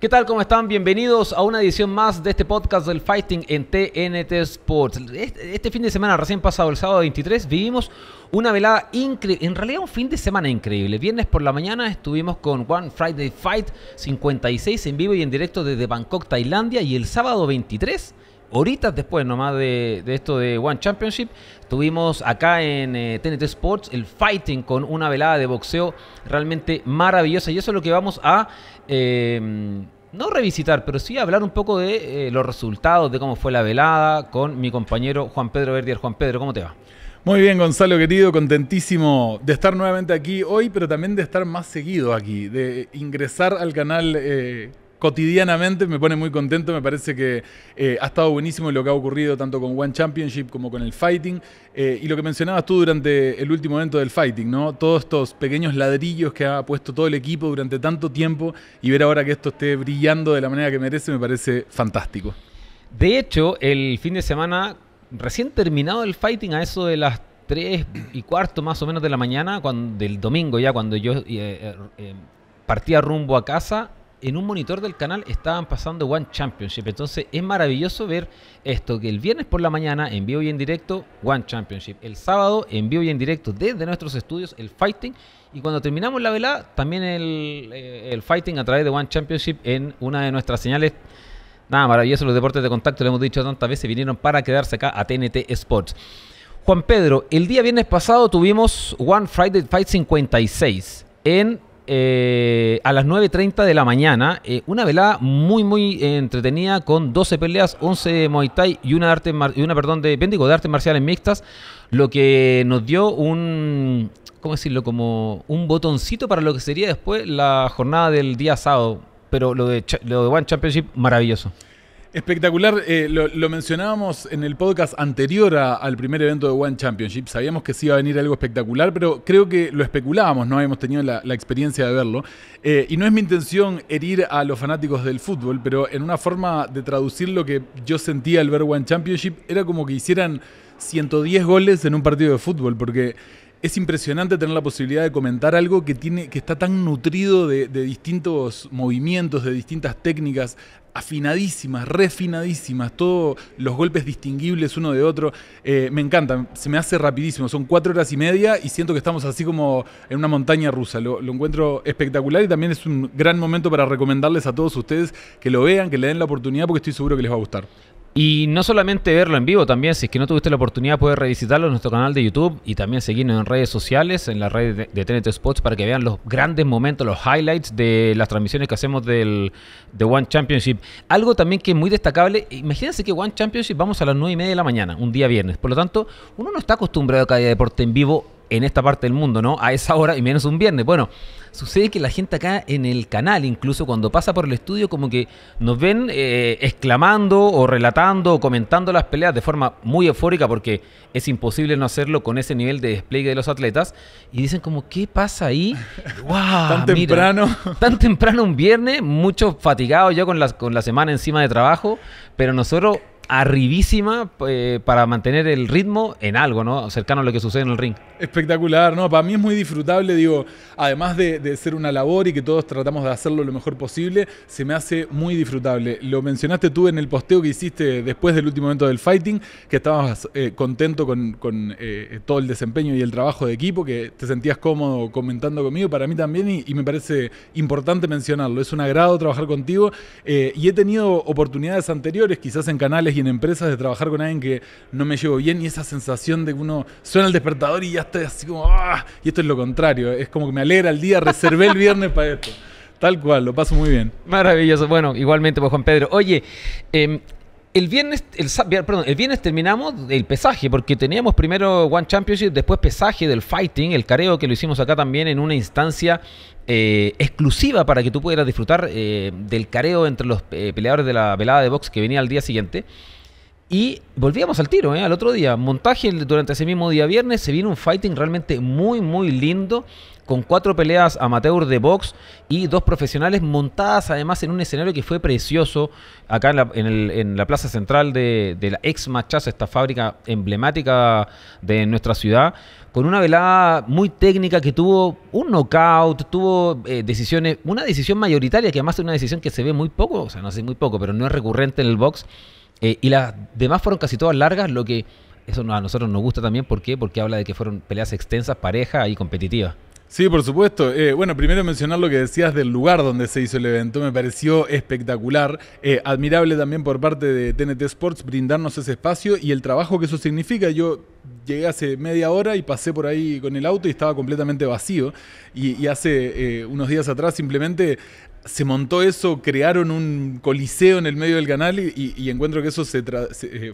¿Qué tal? ¿Cómo están? Bienvenidos a una edición más de este podcast del Fighting en TNT Sports. Este, fin de semana, recién pasado el sábado 23, vivimos una velada increíble, en realidad un fin de semana increíble. Viernes por la mañana estuvimos con One Friday Fight 56 en vivo y en directo desde Bangkok, Tailandia, y el sábado 23 horitas después nomás de, esto de One Championship, tuvimos acá en TNT eh, Sports el fighting con una velada de boxeo realmente maravillosa. Y eso es lo que vamos a eh, no revisitar, pero sí hablar un poco de eh, los resultados, de cómo fue la velada con mi compañero Juan Pedro Verdier. Juan Pedro, ¿cómo te va? Muy bien, Gonzalo, querido, contentísimo de estar nuevamente aquí hoy, pero también de estar más seguido aquí, de ingresar al canal eh, cotidianamente me pone muy contento. Me parece que eh, ha estado buenísimo lo que ha ocurrido tanto con One Championship como con el Fighting. Eh, y lo que mencionabas tú durante el último evento del Fighting, ¿no? Todos estos pequeños ladrillos que ha puesto todo el equipo durante tanto tiempo y ver ahora que esto esté brillando de la manera que merece me parece fantástico. De hecho, el fin de semana, recién terminado el Fighting, a eso de las 3 y cuarto más o menos de la mañana, cuando, del domingo ya, cuando yo eh, partía rumbo a casa, en un monitor del canal estaban pasando One Championship. Entonces es maravilloso ver esto, que el viernes por la mañana en vivo y en directo One Championship. El sábado en vivo y en directo desde nuestros estudios el Fighting. Y cuando terminamos la velada, también el, eh, Fighting a través de One Championship en una de nuestras señales. Nada, maravilloso, los deportes de contacto, lo hemos dicho tantas veces, vinieron para quedarse acá a TNT Sports. Juan Pedro, el día viernes pasado tuvimos One Friday Fight 56 en eh, a las 9.30 de la mañana. Eh, una velada muy, muy eh, entretenida con 12 peleas, 11 Muay Thai y una, arte y una perdón, de de artes marciales mixtas, lo que nos dio un, ¿cómo decirlo? Como un botoncito para lo que sería después la jornada del día sábado. Pero lo de, lo de One Championship, maravilloso. Espectacular, eh, lo, mencionábamos en el podcast anterior al primer evento de One Championship, sabíamos que sí iba a venir algo espectacular, pero creo que lo especulábamos, no habíamos tenido la, experiencia de verlo. Eh, y no es mi intención herir a los fanáticos del fútbol, pero en una forma de traducir lo que yo sentía al ver One Championship era como que hicieran 110 goles en un partido de fútbol, porque es impresionante tener la posibilidad de comentar algo que, tiene, que está tan nutrido de, distintos movimientos, de distintas técnicas, afinadísimas, refinadísimas, todos los golpes distinguibles uno de otro. Eh, me encanta, se me hace rapidísimo. Son cuatro horas y media y siento que estamos así como en una montaña rusa. Lo, lo, encuentro espectacular y también es un gran momento para recomendarles a todos ustedes que lo vean, que le den la oportunidad porque estoy seguro que les va a gustar. Y no solamente verlo en vivo, también si es que no tuviste la oportunidad, puedes revisitarlo en nuestro canal de YouTube y también seguirnos en redes sociales, en la red de, TNT Spots, para que vean los grandes momentos, los highlights de las transmisiones que hacemos del de One Championship. Algo también que es muy destacable, imagínense que One Championship vamos a las 9 y media de la mañana, un día viernes. Por lo tanto, uno no está acostumbrado a caer deporte en vivo en esta parte del mundo, ¿no? A esa hora y menos un viernes. Bueno. Sucede que la gente acá en el canal, incluso cuando pasa por el estudio, como que nos ven eh, exclamando o relatando o comentando las peleas de forma muy eufórica porque es imposible no hacerlo con ese nivel de despliegue de los atletas. Y dicen como, ¿qué pasa ahí? ¡Wow! tan temprano. Tan temprano un viernes, mucho fatigado ya con la, con la semana encima de trabajo, pero nosotros arribísima eh, para mantener el ritmo en algo, ¿no? Cercano a lo que sucede en el ring. Espectacular, ¿no? Para mí es muy disfrutable, digo, además de, ser una labor y que todos tratamos de hacerlo lo mejor posible, se me hace muy disfrutable. Lo mencionaste tú en el posteo que hiciste después del último momento del fighting, que estabas eh, contento con, eh, todo el desempeño y el trabajo de equipo, que te sentías cómodo comentando conmigo, para mí también, y, y me parece importante mencionarlo. Es un agrado trabajar contigo y he tenido oportunidades anteriores, quizás en canales en empresas de trabajar con alguien que no me llevo bien y esa sensación de que uno suena el despertador y ya estoy así como, ¡ah! Y esto es lo contrario, es como que me alegra el día, reservé el viernes para esto. Tal cual, lo paso muy bien. Maravilloso. Bueno, igualmente, pues Juan Pedro. Oye, eh, el viernes, el, terminamos el pesaje, porque teníamos primero One Championship, después pesaje del fighting, el careo que lo hicimos acá también en una instancia eh, exclusiva para que tú pudieras disfrutar eh, del careo entre los eh, peleadores de la velada de box que venía al día siguiente. Y volvíamos al tiro, ¿eh? al otro día. Montaje durante ese mismo día viernes. Se vino un fighting realmente muy, muy lindo. Con cuatro peleas amateur de box y dos profesionales montadas además en un escenario que fue precioso. Acá en la, plaza central de, la ex Machaza, esta fábrica emblemática de nuestra ciudad. Con una velada muy técnica que tuvo un knockout, tuvo eh, decisiones, una decisión mayoritaria que además es una decisión que se ve muy poco, o sea, no sé, muy poco, pero no es recurrente en el box eh, y las demás fueron casi todas largas, lo que eso a nosotros nos gusta también. ¿Por qué? Porque habla de que fueron peleas extensas, pareja y competitivas. Sí, por supuesto. Eh, bueno, primero mencionar lo que decías del lugar donde se hizo el evento. Me pareció espectacular. Eh, admirable también por parte de TNT Sports brindarnos ese espacio y el trabajo que eso significa. Yo llegué hace media hora y pasé por ahí con el auto y estaba completamente vacío. Y, hace unos días atrás simplemente se montó eso, crearon un coliseo en el medio del canal y, encuentro que eso se, eh,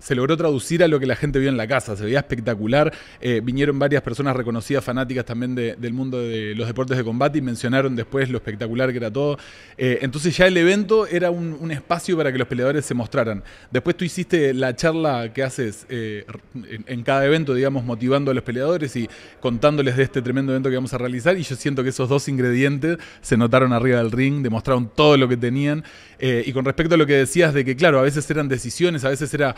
se logró traducir a lo que la gente vio en la casa. Se veía espectacular. Eh, vinieron varias personas reconocidas, fanáticas también del mundo de los deportes de combate y mencionaron después lo espectacular que era todo. Eh, entonces ya el evento era un, espacio para que los peleadores se mostraran. Después tú hiciste la charla que haces eh, en, en, cada evento, digamos, motivando a los peleadores y contándoles de este tremendo evento que vamos a realizar. Y yo siento que esos dos ingredientes se notaron arriba del ring, demostraron todo lo que tenían. y con respecto a lo que decías de que, claro, a veces eran decisiones, a veces era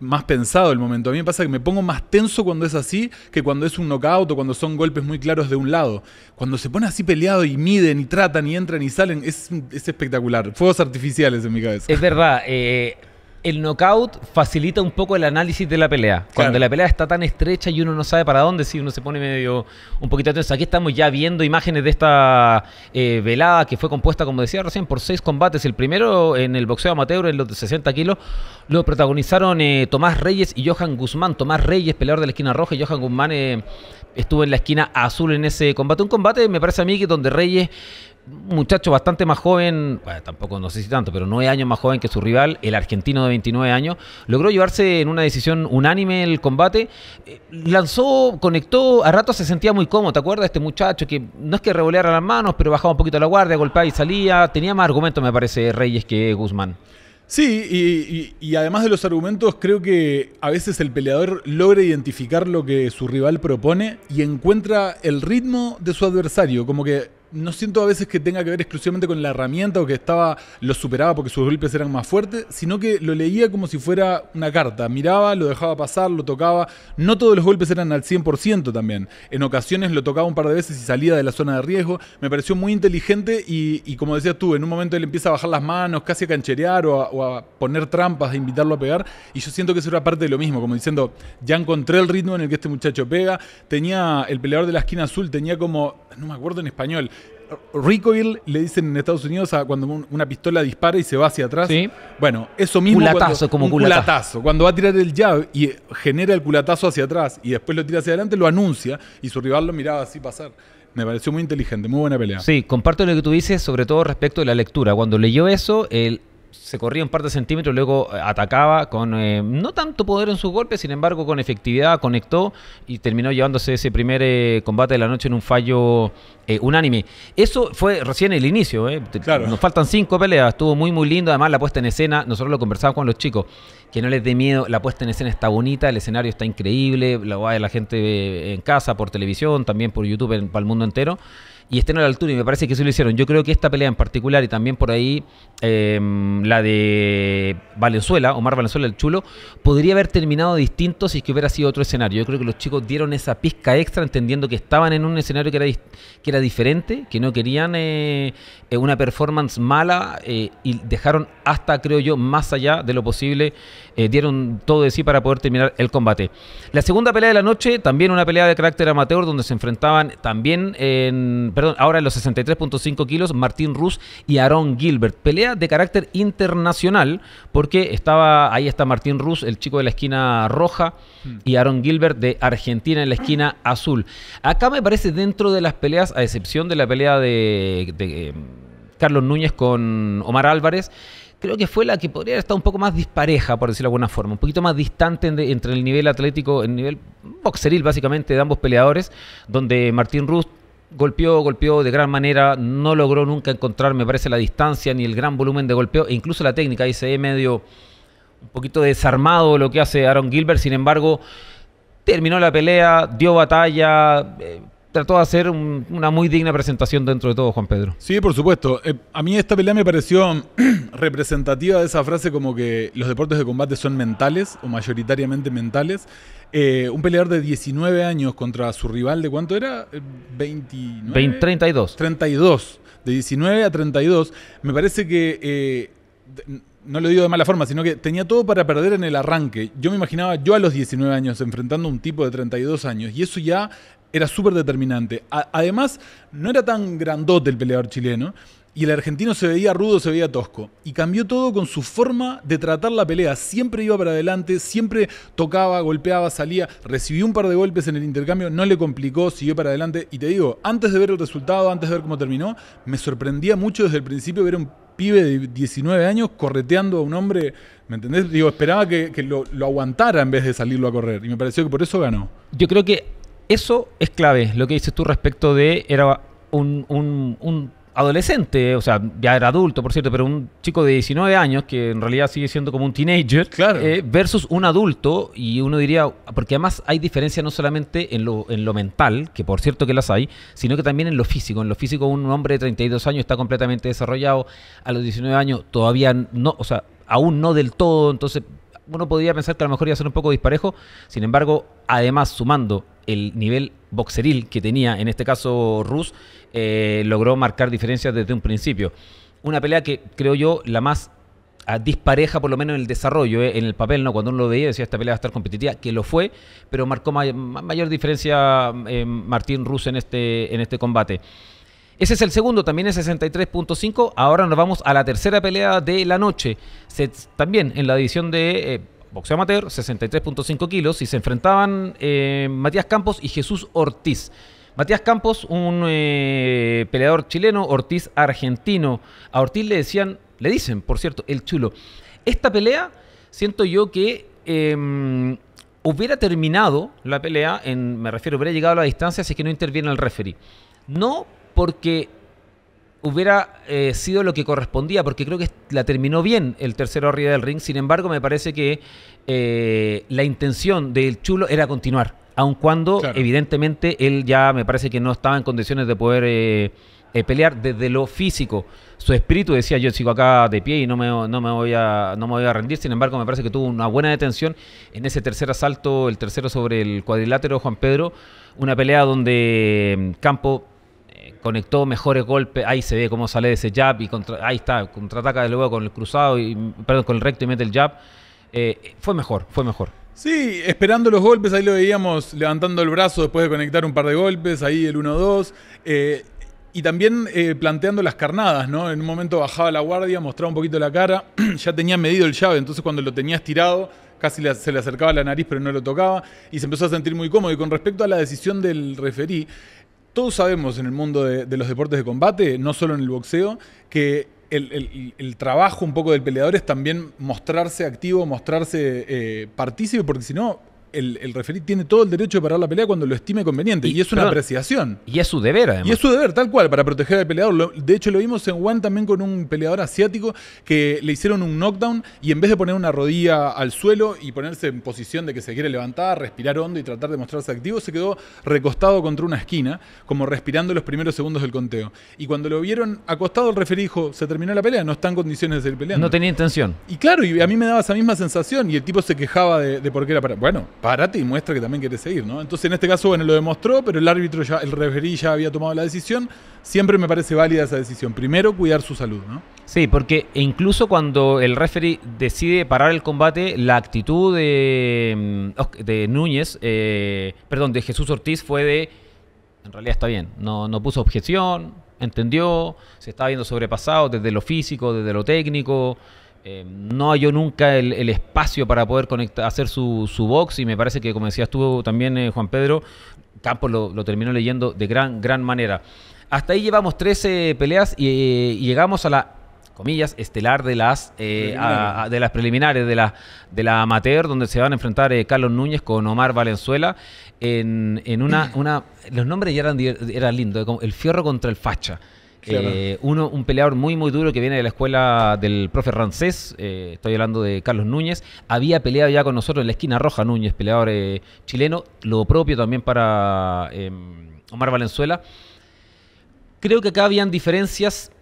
más pensado el momento. A mí me pasa que me pongo más tenso cuando es así que cuando es un knockout o cuando son golpes muy claros de un lado. Cuando se pone así peleado y miden y tratan y entran y salen, es, espectacular. Fuegos artificiales en mi cabeza. Es verdad. Eh, el knockout facilita un poco el análisis de la pelea. Cuando la pelea está tan estrecha y uno no sabe para dónde, si uno se pone medio un poquito atento. Aquí estamos ya viendo imágenes de esta eh, velada que fue compuesta, como decía recién, por seis combates. El primero en el boxeo amateur, en los de 60 kilos, lo protagonizaron eh, Tomás Reyes y Johan Guzmán. Tomás Reyes, peleador de la esquina roja, y Johan Guzmán eh, estuvo en la esquina azul en ese combate. Un combate, me parece a mí, que donde Reyes muchacho bastante más joven, bueno, tampoco no sé si tanto, pero nueve años más joven que su rival, el argentino de 29 años, logró llevarse en una decisión unánime el combate, eh, lanzó, conectó, a rato se sentía muy cómodo, ¿te acuerdas? Este muchacho que no es que revoleara las manos, pero bajaba un poquito la guardia, golpeaba y salía, tenía más argumentos me parece Reyes que Guzmán. Sí, y, además de los argumentos, creo que a veces el peleador logra identificar lo que su rival propone y encuentra el ritmo de su adversario. Como que no siento a veces que tenga que ver exclusivamente con la herramienta o que estaba lo superaba porque sus golpes eran más fuertes, sino que lo leía como si fuera una carta. Miraba, lo dejaba pasar, lo tocaba. No todos los golpes eran al 100% también. En ocasiones lo tocaba un par de veces y salía de la zona de riesgo. Me pareció muy inteligente y, como decías tú, en un momento él empieza a bajar las manos, casi a cancherear o a, poner trampas, a invitarlo a pegar. Y yo siento que eso era parte de lo mismo, como diciendo, ya encontré el ritmo en el que este muchacho pega. Tenía el peleador de la esquina azul, tenía como, no me acuerdo en español, recoil le dicen en Estados Unidos a cuando una pistola dispara y se va hacia atrás. Sí. Bueno, eso mismo. Culatazo, como un culatazo. Cuando va a tirar el jab y genera el culatazo hacia atrás y después lo tira hacia adelante, lo anuncia y su rival lo miraba así pasar. Me pareció muy inteligente, muy buena pelea. Sí, comparto lo que tú dices, sobre todo respecto de la lectura. Cuando leyó eso, el se corría un par de centímetros, luego eh, atacaba con eh, no tanto poder en sus golpes, sin embargo con efectividad conectó y terminó llevándose ese primer eh, combate de la noche en un fallo unánime. Eso fue recién el inicio, claro. nos faltan cinco peleas, estuvo muy muy lindo, además la puesta en escena, nosotros lo conversamos con los chicos, que no les dé miedo, la puesta en escena está bonita, el escenario está increíble, la va la gente en casa, por televisión, también por YouTube para el mundo entero y estén a la altura. Y me parece que eso lo hicieron. Yo creo que esta pelea en particular y también por ahí eh, la de Valenzuela, Omar Valenzuela el Chulo, podría haber terminado distinto si que hubiera sido otro escenario. Yo creo que los chicos dieron esa pizca extra entendiendo que estaban en un escenario que era, que era diferente, que no querían eh, eh, una performance mala y dejaron hasta, creo yo, más allá de lo posible. dieron todo de sí para poder terminar el combate. La segunda pelea de la noche, también una pelea de carácter amateur donde se enfrentaban también en perdón, ahora en los 63.5 kilos, Martín Ruz y Aaron Gilbert. Pelea de carácter internacional, porque estaba, ahí está Martín Ruz, el chico de la esquina roja, mm. y Aaron Gilbert de Argentina en la esquina azul. Acá me parece dentro de las peleas, a excepción de la pelea de, eh, Carlos Núñez con Omar Álvarez, creo que fue la que podría estar un poco más dispareja, por decirlo de alguna forma, un poquito más distante entre el nivel atlético, el nivel boxeril básicamente de ambos peleadores, donde Martín Ruz golpeó, golpeó de gran manera, no logró nunca encontrar, me parece, la distancia ni el gran volumen de golpeo, e incluso la técnica, ahí se medio un poquito desarmado lo que hace Aaron Gilbert, sin embargo, terminó la pelea, dio batalla, eh, trató de hacer una muy digna presentación dentro de todo, Juan Pedro. Sí, por supuesto. Eh, a mí esta pelea me pareció representativa de esa frase como que los deportes de combate son mentales o mayoritariamente mentales eh, un peleador de 19 años contra su rival de cuánto era? 29, 32. 32. De 19 a 32. Me parece que... Eh, no lo digo de mala forma, sino que tenía todo para perder en el arranque. Yo me imaginaba yo a los 19 años enfrentando a un tipo de 32 años y eso ya era súper determinante. además, no era tan grandote el peleador chileno. Y el argentino se veía rudo, se veía tosco. Y cambió todo con su forma de tratar la pelea. Siempre iba para adelante, siempre tocaba, golpeaba, salía. Recibió un par de golpes en el intercambio, no le complicó, siguió para adelante. Y te digo, antes de ver el resultado, antes de ver cómo terminó, me sorprendía mucho desde el principio ver un pibe de 19 años correteando a un hombre, ¿me entendés? Digo, esperaba que, lo, aguantara en vez de salirlo a correr. Y me pareció que por eso ganó. Yo creo que eso es clave, lo que dices tú respecto de... Era un, adolescente, o sea, ya era adulto, por cierto, pero un chico de 19 años, que en realidad sigue siendo como un teenager, eh, versus un adulto, y uno diría, porque además hay diferencia no solamente en lo, en lo mental, que por cierto que las hay, sino que también en lo físico. En lo físico un hombre de 32 años está completamente desarrollado, a los 19 años todavía no, o sea, aún no del todo, entonces uno podría pensar que a lo mejor iba a ser un poco disparejo, sin embargo, además sumando el nivel boxeril que tenía, en este caso Rus, eh, logró marcar diferencias desde un principio. Una pelea que creo yo la más ah, dispareja, por lo menos en el desarrollo, eh, en el papel, ¿no? Cuando uno lo veía, decía esta pelea va a estar competitiva, que lo fue, pero marcó mayor diferencia eh, Martín Rus en este, en este combate. Ese es el segundo, también es 63.5. Ahora nos vamos a la tercera pelea de la noche. también en la división de boxeo amateur, 63.5 kilos, y se enfrentaban eh, Matías Campos y Jesús Ortiz. Matías Campos, un eh, peleador chileno, Ortiz argentino. A Ortiz le decían, le dicen, por cierto, el chulo. Esta pelea, siento yo que em, hubiera terminado la pelea, en, me refiero, hubiera llegado a la distancia si que no interviene el referee. No porque hubiera eh, sido lo que correspondía, porque creo que la terminó bien el tercero arriba del ring. Sin embargo, me parece que eh, la intención del chulo era continuar, aun cuando evidentemente él ya me parece que no estaba en condiciones de poder eh, pelear desde lo físico. Su espíritu decía, yo sigo acá de pie y no no, me voy a, no me voy a rendir. Sin embargo, me parece que tuvo una buena detención en ese tercer asalto, el tercero sobre el cuadrilátero Juan Pedro. Una pelea donde mm, Campo conectó mejores golpes. Ahí se ve cómo sale de ese jab y contra, ahí está, contraataca de luego con el cruzado, y, perdón, con el recto y mete el jab. Eh, fue mejor, fue mejor. Sí, esperando los golpes, ahí lo veíamos levantando el brazo después de conectar un par de golpes, ahí el 1-2. Eh, y también eh, planteando las carnadas, ¿no? En un momento bajaba la guardia, mostraba un poquito la cara, ya tenía medido el llave, entonces cuando lo tenía estirado, casi se le acercaba la nariz pero no lo tocaba, y se empezó a sentir muy cómodo. Y con respecto a la decisión del referí, todos sabemos en el mundo de, los deportes de combate, no solo en el boxeo, que el, trabajo un poco del peleador es también mostrarse activo, mostrarse eh, partícipe, porque si no, el, el referí tiene todo el derecho de parar la pelea cuando lo estime conveniente. Y, es una apreciación. Y es su deber, además. Y es su deber, tal cual, para proteger al peleador. de hecho, lo vimos en One también con un peleador asiático que le hicieron un knockdown y en vez de poner una rodilla al suelo y ponerse en posición de que se quiere levantar, respirar hondo y tratar de mostrarse activo, se quedó recostado contra una esquina, como respirando los primeros segundos del conteo. Y cuando lo vieron acostado, el referí dijo: Se terminó la pelea, no está en condiciones de seguir peleando. No tenía intención. Y claro, y a mí me daba esa misma sensación y el tipo se quejaba de, de por qué era para. Bueno párate y muestra que también quiere seguir, ¿no? Entonces en este caso, bueno, lo demostró, pero el árbitro ya, el referee ya había tomado la decisión. Siempre me parece válida esa decisión. Primero, cuidar su salud, ¿no? Sí, porque incluso cuando el referee decide parar el combate, la actitud de, mm, de Núñez, eh, perdón, de Jesús Ortiz fue de, en realidad está bien, no, no puso objeción, entendió, se estaba viendo sobrepasado desde lo físico, desde lo técnico. Eh, no halló nunca el, espacio para poder conectar, hacer su, box y me parece que, como decías tú también, eh, Juan Pedro, Campos lo, terminó leyendo de gran, gran manera. Hasta ahí llevamos 13 peleas eh, y, llegamos a la comillas, estelar de las, de las preliminares, de la, amateur, donde se van a enfrentar Carlos Núñez con Omar Valenzuela en, una, Los nombres ya eran, eran lindos, el fierro contra el facha. Eh, uno, un peleador muy, muy duro que viene de la escuela del profe Rancés, eh, estoy hablando de Carlos Núñez, había peleado ya con nosotros en la esquina roja Núñez, peleador eh, chileno, lo propio también para em, Omar Valenzuela. Creo que acá habían diferencias.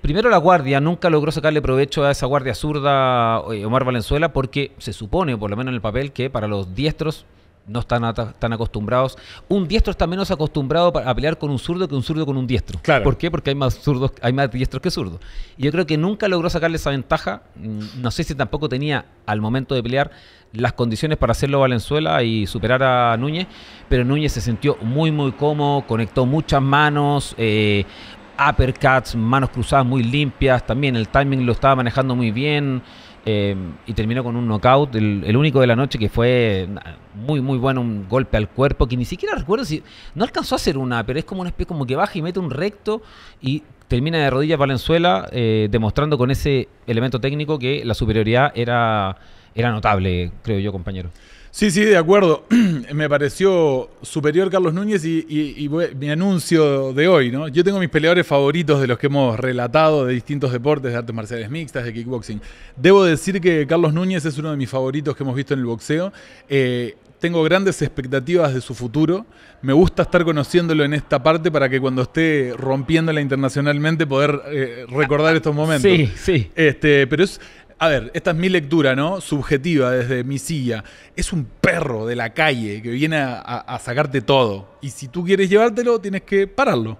Primero la guardia, nunca logró sacarle provecho a esa guardia zurda Omar Valenzuela porque se supone, por lo menos en el papel, que para los diestros no están tan acostumbrados. Un diestro está menos acostumbrado a pelear con un zurdo que un zurdo con un diestro. Claro. ¿Por qué? Porque hay más zurdos, hay más diestros que zurdos. Y yo creo que nunca logró sacarle esa ventaja. Mm, no sé si tampoco tenía al momento de pelear las condiciones para hacerlo Valenzuela y superar a Núñez, pero Núñez se sintió muy muy cómodo, conectó muchas manos, eh, uppercuts, manos cruzadas muy limpias, también el timing lo estaba manejando muy bien. Em, y terminó con un knockout, el, único de la noche que fue muy, muy bueno, un golpe al cuerpo, que ni siquiera recuerdo si, no alcanzó a hacer una, pero es como un especie como que baja y mete un recto y termina de rodillas Valenzuela, eh, demostrando con ese elemento técnico que la superioridad era notable, creo yo, compañero. Sí, sí, de acuerdo. Me pareció superior Carlos Núñez y, mi anuncio de hoy, ¿no? Yo tengo mis peleadores favoritos de los que hemos relatado de distintos deportes, de artes marciales mixtas, de kickboxing. Debo decir que Carlos Núñez es uno de mis favoritos que hemos visto en el boxeo. Eh, tengo grandes expectativas de su futuro. Me gusta estar conociéndolo en esta parte para que cuando esté rompiéndola internacionalmente poder eh, recordar estos momentos. Sí, sí. Este, pero es, a ver, esta es mi lectura, ¿no? Subjetiva desde mi silla. Es un perro de la calle que viene a, sacarte todo. Y si tú quieres llevártelo, tienes que pararlo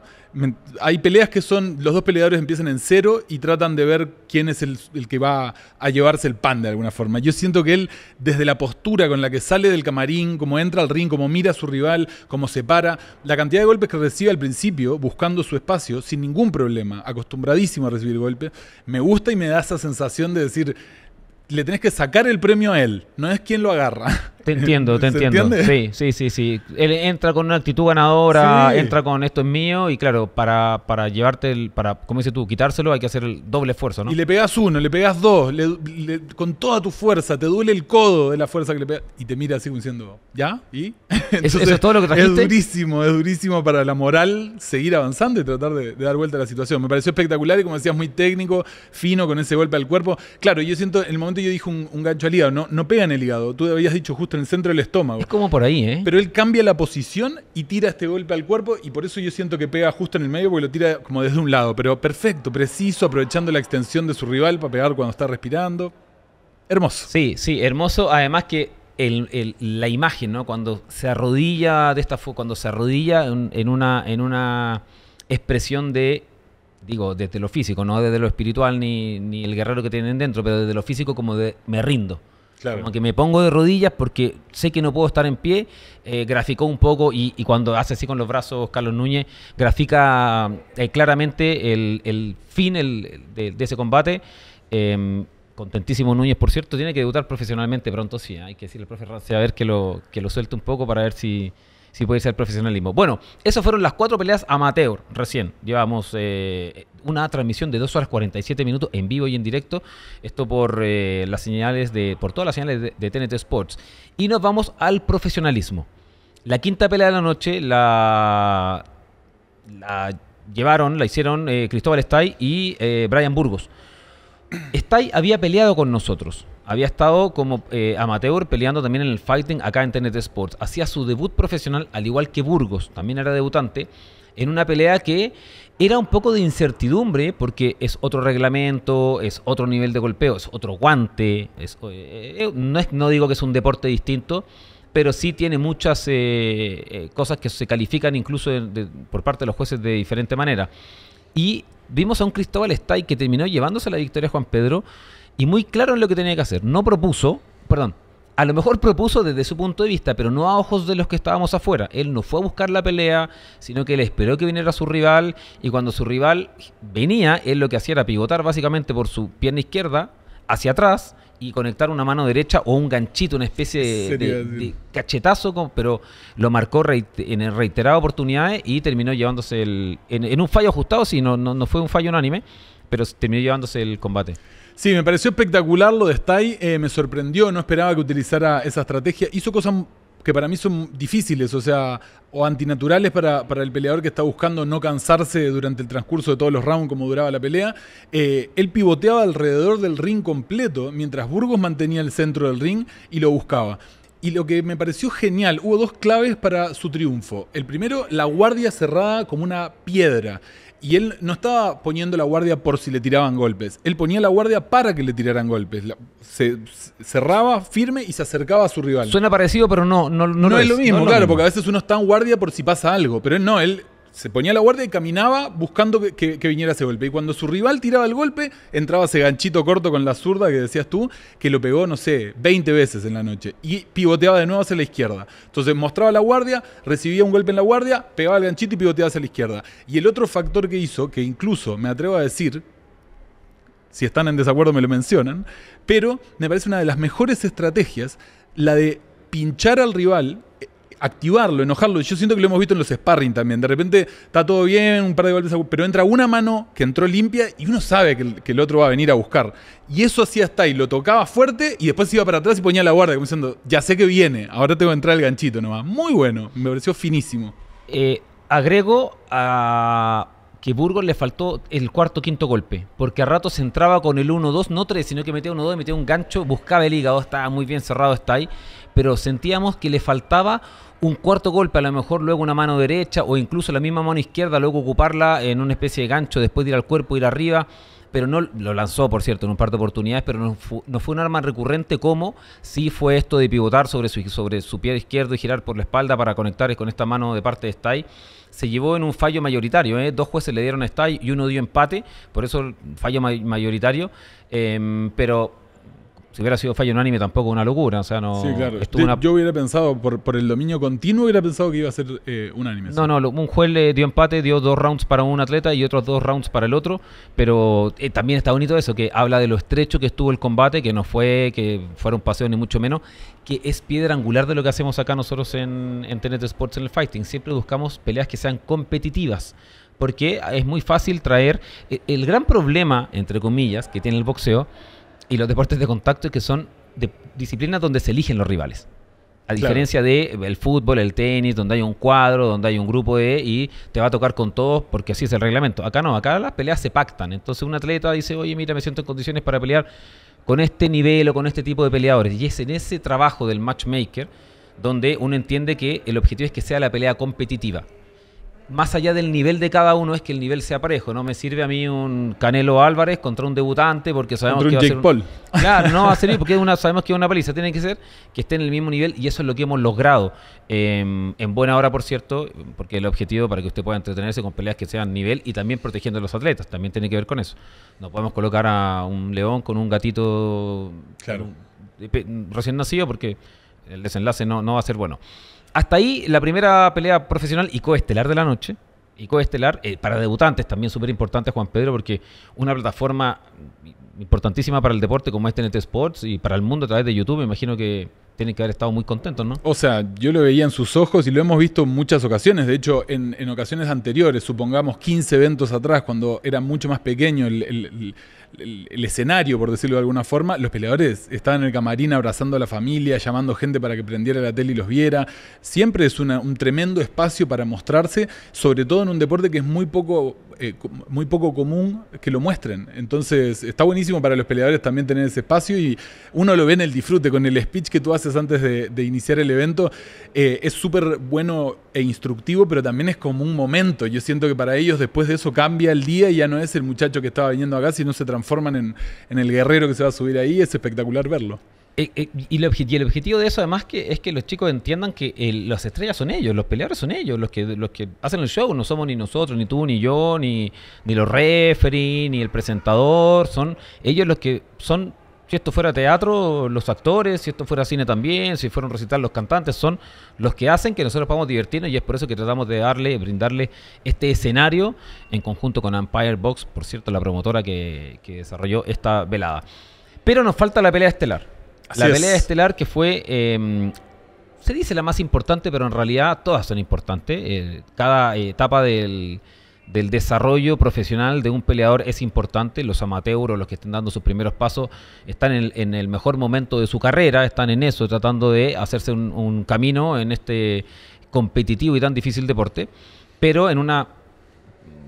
hay peleas que son, los dos peleadores empiezan en cero y tratan de ver quién es el, que va a llevarse el pan de alguna forma. Yo siento que él, desde la postura con la que sale del camarín, como entra al ring, como mira a su rival, como se para, la cantidad de golpes que recibe al principio, buscando su espacio, sin ningún problema, acostumbradísimo a recibir golpes, me gusta y me da esa sensación de decir, le tenés que sacar el premio a él, no es quien lo agarra. Te entiendo, te entiendo. Sí, sí, sí, sí. Él entra con una actitud ganadora, entra con esto es mío y claro, para, para llevarte el, para, como dices tú, quitárselo hay que hacer el doble esfuerzo, ¿no? Y le pegas uno, le pegas dos, con toda tu fuerza, te duele el codo de la fuerza que le pegas y te mira así diciendo, ¿ya? ¿Y? ¿Eso, es todo lo que trajiste? Es durísimo, es durísimo para la moral seguir avanzando y tratar de, dar vuelta a la situación. Me pareció espectacular y como decías, muy técnico, fino, con ese golpe al cuerpo. Claro, yo siento, en el momento yo dije un, gancho al hígado, no, no pega en el hígado. Tú habías dicho justo en el centro del estómago. Es como por ahí, ¿eh? Pero él cambia la posición y tira este golpe al cuerpo y por eso yo siento que pega justo en el medio porque lo tira como desde un lado. Pero perfecto, preciso, aprovechando la extensión de su rival para pegar cuando está respirando. Hermoso. Sí, sí, hermoso. Además que la imagen, ¿no? Cuando se arrodilla de esta cuando se arrodilla en, una, en una expresión de, digo, desde lo físico, no desde lo espiritual ni, ni el guerrero que tienen dentro, pero desde lo físico como de me rindo. Aunque me pongo de rodillas porque sé que no puedo estar en pie. Eh, graficó un poco y, cuando hace así con los brazos Carlos Núñez, grafica eh, claramente el, fin de, ese combate. Em, contentísimo Núñez, por cierto, tiene que debutar profesionalmente pronto, sí. Hay que decirle al profe a ver que lo, que lo suelte un poco para ver si, si puede ser profesionalismo. Bueno, esas fueron las cuatro peleas amateur recién. Llevamos eh, una transmisión de 2 horas 47 minutos en vivo y en directo. Esto por eh, las señales de. por todas las señales de, TNT Sports. Y nos vamos al profesionalismo. La quinta pelea de la noche la, llevaron, la hicieron eh, Cristóbal Stay y Brian Burgos. Stay había peleado con nosotros. Había estado como eh, amateur peleando también en el fighting acá en TNT Sports. Hacía su debut profesional, al igual que Burgos, también era debutante, en una pelea que era un poco de incertidumbre porque es otro reglamento, es otro nivel de golpeo, es otro guante. Eh, eh, no, digo que es un deporte distinto, pero sí tiene muchas cosas que se califican incluso por parte de los jueces de diferente manera. Y vimos a un Cristóbal Stay que terminó llevándose la victoria a Juan Pedro y muy claro en lo que tenía que hacer. No propuso, perdón, a lo mejor propuso desde su punto de vista, pero no a ojos de los que estábamos afuera. Él no fue a buscar la pelea, sino que él esperó que viniera su rival y cuando su rival venía, él lo que hacía era pivotar básicamente por su pierna izquierda hacia atrás y conectar una mano derecha o un ganchito, una especie de, cachetazo, pero lo marcó en reiteradas oportunidades y terminó llevándose el... En, un fallo ajustado, sí, no, no, no fue un fallo unánime, pero terminó llevándose el combate. Sí, me pareció espectacular lo de Stay, eh, me sorprendió, no esperaba que utilizara esa estrategia. Hizo cosas que para mí son difíciles, o sea, o antinaturales para, el peleador que está buscando no cansarse durante el transcurso de todos los rounds como duraba la pelea. Eh, él pivoteaba alrededor del ring completo, mientras Burgos mantenía el centro del ring y lo buscaba. Y lo que me pareció genial, hubo dos claves para su triunfo. El primero, la guardia cerrada como una piedra. Y él no estaba poniendo la guardia por si le tiraban golpes. Él ponía la guardia para que le tiraran golpes. se, cerraba firme y se acercaba a su rival. Suena parecido, pero no, no, es, lo mismo, claro, porque a veces uno está en guardia por si pasa algo. Pero él no, él se ponía la guardia y caminaba buscando que, viniera ese golpe. Y cuando su rival tiraba el golpe, entraba ese ganchito corto con la zurda que decías tú, que lo pegó, no sé, 20 veces en la noche. Y pivoteaba de nuevo hacia la izquierda. Entonces mostraba la guardia, recibía un golpe en la guardia, pegaba el ganchito y pivoteaba hacia la izquierda. Y el otro factor que hizo, que incluso me atrevo a decir, si están en desacuerdo me lo mencionan, pero me parece una de las mejores estrategias, la de pinchar al rival activarlo, enojarlo. Yo siento que lo hemos visto en los sparring también. De repente está todo bien, un par de golpes, pero entra una mano que entró limpia y uno sabe que el, otro va a venir a buscar. Y eso hacía está lo tocaba fuerte y después se iba para atrás y ponía la guardia, como diciendo, ya sé que viene, ahora tengo que entrar el ganchito nomás. Muy bueno, me pareció finísimo. Eh, agrego a que Burgos le faltó el cuarto quinto golpe, porque a rato se entraba con el 1-2, no 3, sino que metía 1-2, metía un gancho, buscaba el hígado, estaba muy bien cerrado, está pero sentíamos que le faltaba un cuarto golpe, a lo mejor luego una mano derecha o incluso la misma mano izquierda, luego ocuparla en una especie de gancho, después de ir al cuerpo, ir arriba. Pero no lo lanzó, por cierto, en un par de oportunidades, pero no fue, un arma recurrente como sí fue esto de pivotar sobre su, sobre su pie izquierdo y girar por la espalda para conectar con esta mano de parte de Stay se llevó en un fallo mayoritario. ¿eh? Dos jueces le dieron a Stay y uno dio empate, por eso fallo mayoritario. Em, pero si hubiera sido fallo unánime tampoco una locura. O sea, no. Sí, claro. Yo, hubiera pensado, por, por, el dominio continuo, hubiera pensado que iba a ser eh, unánime. No, no, un juez le dio empate, dio dos rounds para un atleta y otros dos rounds para el otro. Pero eh, también está bonito eso, que habla de lo estrecho que estuvo el combate, que no fue, que fuera un paseo ni mucho menos, que es piedra angular de lo que hacemos acá nosotros en, en TNT Sports en el Fighting. Siempre buscamos peleas que sean competitivas porque es muy fácil traer eh, el gran problema, entre comillas, que tiene el boxeo y los deportes de contacto que son de disciplinas donde se eligen los rivales. A diferencia de del eh, fútbol, el tenis, donde hay un cuadro, donde hay un grupo de, y te va a tocar con todos porque así es el reglamento. Acá no, acá las peleas se pactan. Entonces un atleta dice, oye, mira, me siento en condiciones para pelear con este nivel o con este tipo de peleadores. Y es en ese trabajo del matchmaker donde uno entiende que el objetivo es que sea la pelea competitiva más allá del nivel de cada uno es que el nivel sea parejo. No me sirve a mí un Canelo Álvarez contra un debutante porque sabemos que va a ser Claro, no va a servir porque una, sabemos que es una paliza. Tiene que ser que esté en el mismo nivel y eso es lo que hemos logrado. Em, en buena hora, por cierto, porque el objetivo para que usted pueda entretenerse con peleas que sean nivel y también protegiendo a los atletas. También tiene que ver con eso. No podemos colocar a un león con un gatito recién nacido porque el desenlace no, no va a ser bueno hasta ahí la primera pelea profesional y coestelar de la noche. Y coestelar, eh, para debutantes también súper importante, Juan Pedro, porque una plataforma importantísima para el deporte como es TNT Sports y para el mundo a través de YouTube, me imagino que tiene que haber estado muy contento ¿no? O sea, yo lo veía en sus ojos y lo hemos visto en muchas ocasiones. De hecho, en, en ocasiones anteriores, supongamos 15 eventos atrás, cuando era mucho más pequeño el el, escenario, por decirlo de alguna forma, los peleadores estaban en el camarín abrazando a la familia, llamando gente para que prendiera la tele y los viera. Siempre es un tremendo espacio para mostrarse, sobre todo en un deporte que es muy poco eh, muy poco común que lo muestren. Entonces está buenísimo para los peleadores también tener ese espacio y uno lo ve en el disfrute, con el speech que tú haces antes de, iniciar el evento. Eh, es súper bueno e instructivo, pero también es como un momento. Yo siento que para ellos después de eso cambia el día y ya no es el muchacho que estaba viniendo acá, sino se transforman en, en el guerrero que se va a subir ahí. Es espectacular verlo. Eh, eh, y, el objetivo de eso además que es que los chicos entiendan que las estrellas son ellos, los peleadores son ellos, los que, los que hacen el show, no somos ni nosotros, ni tú, ni yo, ni, los referees, ni el presentador, son ellos los que son, si esto fuera teatro, los actores, si esto fuera cine también, si fueron recitar los cantantes, son los que hacen que nosotros podamos divertirnos y es por eso que tratamos de darle, brindarle este escenario en conjunto con Empire Box, por cierto, la promotora que desarrolló esta velada. Pero nos falta la pelea estelar la pelea estelar que fue, em, se dice la más importante, pero en realidad todas son importantes. Eh, cada etapa del, desarrollo profesional de un peleador es importante. Los amateuros los que estén dando sus primeros pasos, están en, el, mejor momento de su carrera, están en eso, tratando de hacerse un, un camino en este competitivo y tan difícil deporte. Pero en una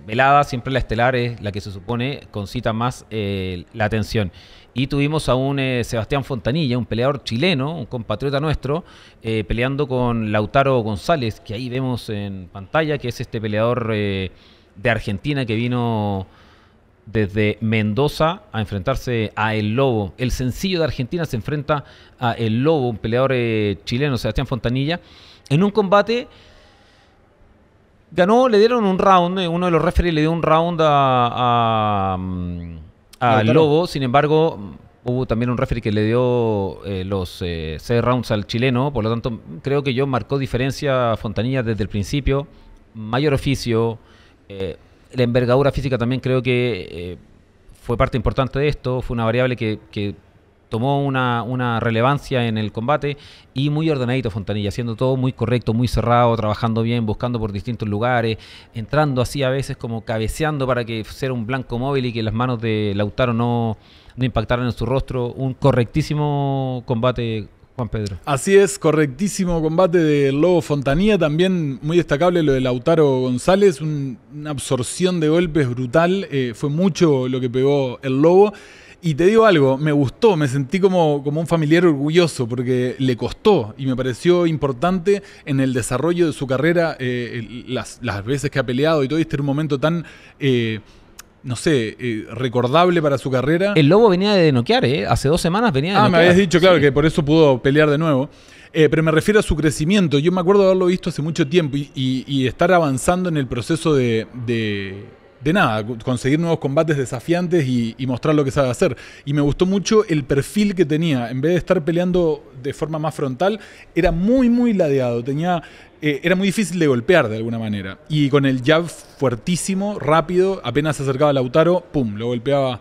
velada, siempre la estelar es la que se supone concita más eh, la atención. Y tuvimos a un eh, Sebastián Fontanilla, un peleador chileno, un compatriota nuestro, eh, peleando con Lautaro González, que ahí vemos en pantalla, que es este peleador de Argentina que vino desde Mendoza a enfrentarse a El Lobo. El sencillo de Argentina se enfrenta a El Lobo, un peleador chileno, Sebastián Fontanilla, en un combate ganó, le dieron un round, eh, uno de los referees le dio un round a, mm, Lobo, sin embargo, mm, hubo también un referee que le dio eh, los eh, seis rounds al chileno, por lo tanto, creo que yo marcó diferencia Fontanilla desde el principio, mayor oficio, la envergadura física también creo que fue parte importante de esto, fue una variable que, que tomó una, relevancia en el combate y muy ordenadito Fontanilla, haciendo todo muy correcto, muy cerrado, trabajando bien, buscando por distintos lugares, entrando así a veces como cabeceando para que fuera un blanco móvil y que las manos de Lautaro no, impactaran en su rostro. Un correctísimo combate Juan Pedro. Así es, correctísimo combate del Lobo Fontanilla, También muy destacable lo de Lautaro González, una absorción de golpes brutal. Eh, fue mucho lo que pegó el Lobo. Y te digo algo, me gustó, me sentí como, como un familiar orgulloso porque le costó y me pareció importante en el desarrollo de su carrera eh, las, veces que ha peleado y todo. este un momento tan... Eh, no sé, eh, recordable para su carrera. El Lobo venía de noquear, ¿eh? Hace dos semanas venía de Ah, me habías dicho, claro, que por eso pudo pelear de nuevo. pero me refiero a su crecimiento. Yo me acuerdo de haberlo visto hace mucho tiempo y, estar avanzando en el proceso de de nada, conseguir nuevos combates desafiantes y, mostrar lo que sabe hacer. Y me gustó mucho el perfil que tenía. En vez de estar peleando de forma más frontal, era muy, muy ladeado. Tenía, eh, era muy difícil de golpear de alguna manera. Y con el jab fuertísimo, rápido, apenas se acercaba a Lautaro, ¡pum! Lo golpeaba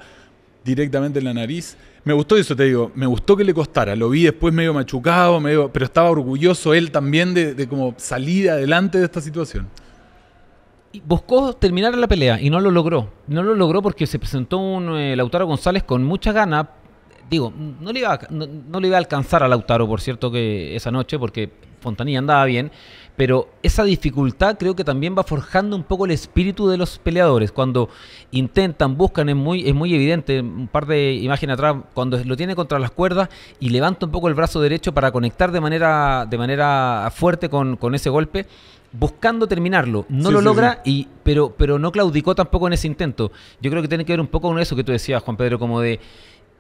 directamente en la nariz. Me gustó eso, te digo, me gustó que le costara. Lo vi después medio machucado, medio, pero estaba orgulloso él también de, de como salir adelante de esta situación buscó terminar la pelea y no lo logró. No lo logró porque se presentó un eh, Lautaro González con mucha gana. Digo, no le, iba a, le iba a alcanzar a Lautaro, por cierto, que esa noche, porque Fontanilla andaba bien pero esa dificultad creo que también va forjando un poco el espíritu de los peleadores. Cuando intentan, buscan, es muy, es muy evidente, un par de imágenes atrás, cuando lo tiene contra las cuerdas y levanta un poco el brazo derecho para conectar de manera, de manera fuerte con, ese golpe, buscando terminarlo. No lo logra, Y, pero, pero no claudicó tampoco en ese intento. Yo creo que tiene que ver un poco con eso que tú decías, Juan Pedro, como de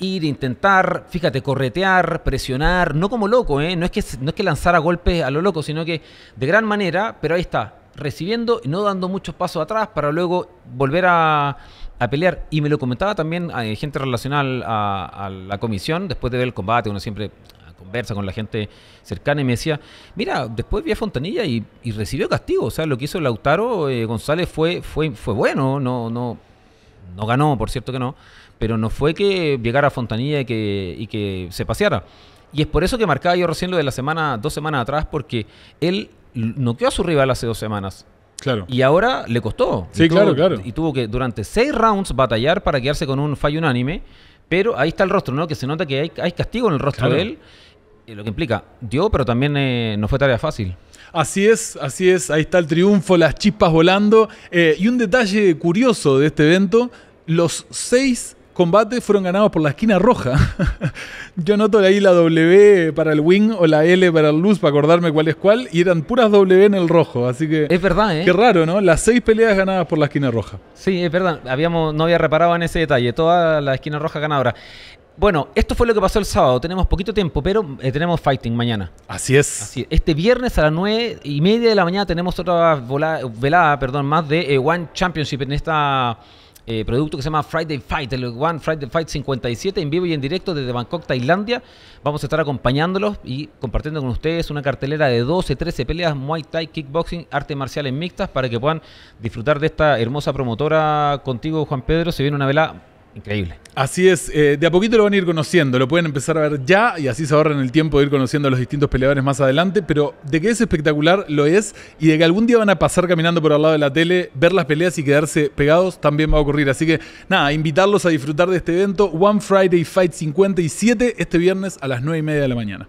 ir, intentar, fíjate, corretear, presionar, no como loco, ¿eh? no, es que, no es que lanzara golpes a lo loco, sino que de gran manera, pero ahí está, recibiendo y no dando muchos pasos atrás para luego volver a, pelear. Y me lo comentaba también eh, gente relacional a, la comisión, después de ver el combate, uno siempre conversa con la gente cercana y me decía, mira, después vi a Fontanilla y, recibió castigo, o sea, lo que hizo Lautaro eh, González fue, fue, fue bueno, no, no, no ganó, por cierto que no pero no fue que llegara a Fontanilla y que, que se paseara. Y es por eso que marcaba yo recién lo de la semana, dos semanas atrás, porque él noqueó a su rival hace dos semanas. Claro. Y ahora le costó. Sí, claro, claro. Y tuvo que durante seis rounds batallar para quedarse con un fallo unánime. Pero ahí está el rostro, ¿no? Que se nota que hay, castigo en el rostro de él. Eh, lo que implica, dio, pero también eh, no fue tarea fácil. Así es, así es. Ahí está el triunfo, las chispas volando. Eh, y un detalle curioso de este evento: los seis combates fueron ganados por la esquina roja. Yo noto ahí la W para el wing o la L para el luz para acordarme cuál es cuál. Y eran puras W en el rojo. Así que. Es verdad, ¿eh? Qué raro, ¿no? Las seis peleas ganadas por la esquina roja. Sí, es verdad. Habíamos, no había reparado en ese detalle. Toda la esquina roja ganadora. Bueno, esto fue lo que pasó el sábado. Tenemos poquito tiempo, pero eh, tenemos fighting mañana. Así es. Este viernes a las nueve y media de la mañana tenemos otra velada, perdón, más de eh, One Championship en esta eh, producto que se llama Friday Fight, el One Friday Fight 57, en vivo y en directo desde Bangkok, Tailandia. Vamos a estar acompañándolos y compartiendo con ustedes una cartelera de 12, 13 peleas, Muay Thai, kickboxing, artes marciales mixtas, para que puedan disfrutar de esta hermosa promotora contigo, Juan Pedro. Se viene una vela Increíble. Así es, eh, de a poquito lo van a ir conociendo, lo pueden empezar a ver ya y así se ahorran el tiempo de ir conociendo a los distintos peleadores más adelante, pero de que es espectacular lo es y de que algún día van a pasar caminando por al lado de la tele, ver las peleas y quedarse pegados también va a ocurrir. Así que nada, invitarlos a disfrutar de este evento One Friday Fight 57 este viernes a las 9 y media de la mañana.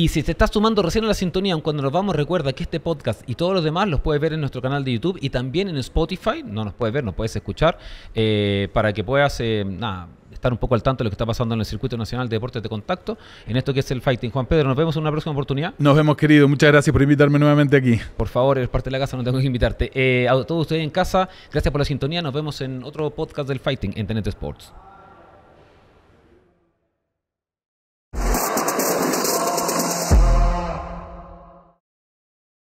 Y si te estás sumando recién a la sintonía, cuando nos vamos, recuerda que este podcast y todos los demás los puedes ver en nuestro canal de YouTube y también en Spotify. No nos puedes ver, nos puedes escuchar eh, para que puedas eh, estar un poco al tanto de lo que está pasando en el Circuito Nacional de Deportes de Contacto, en esto que es el Fighting. Juan Pedro, nos vemos en una próxima oportunidad. Nos vemos, querido. Muchas gracias por invitarme nuevamente aquí. Por favor, eres parte de la casa, no tengo que invitarte. Eh, a todos ustedes en casa, gracias por la sintonía. Nos vemos en otro podcast del Fighting en Tenet Sports.